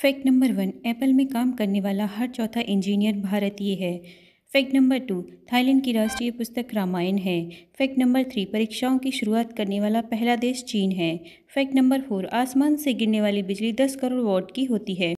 fact number one Apple में काम करने वाला हर चौथा इंजीनियर भारतीय है फैक्ट नंबर टू थाईलैंड की राष्ट्रीय पुस्तक रामायण है फैक्ट नंबर थ्री परीक्षाओं की शुरुआत करने वाला पहला देश चीन है फैक्ट नंबर फोर आसमान से गिरने वाली बिजली दस करोड़ वॉट की होती है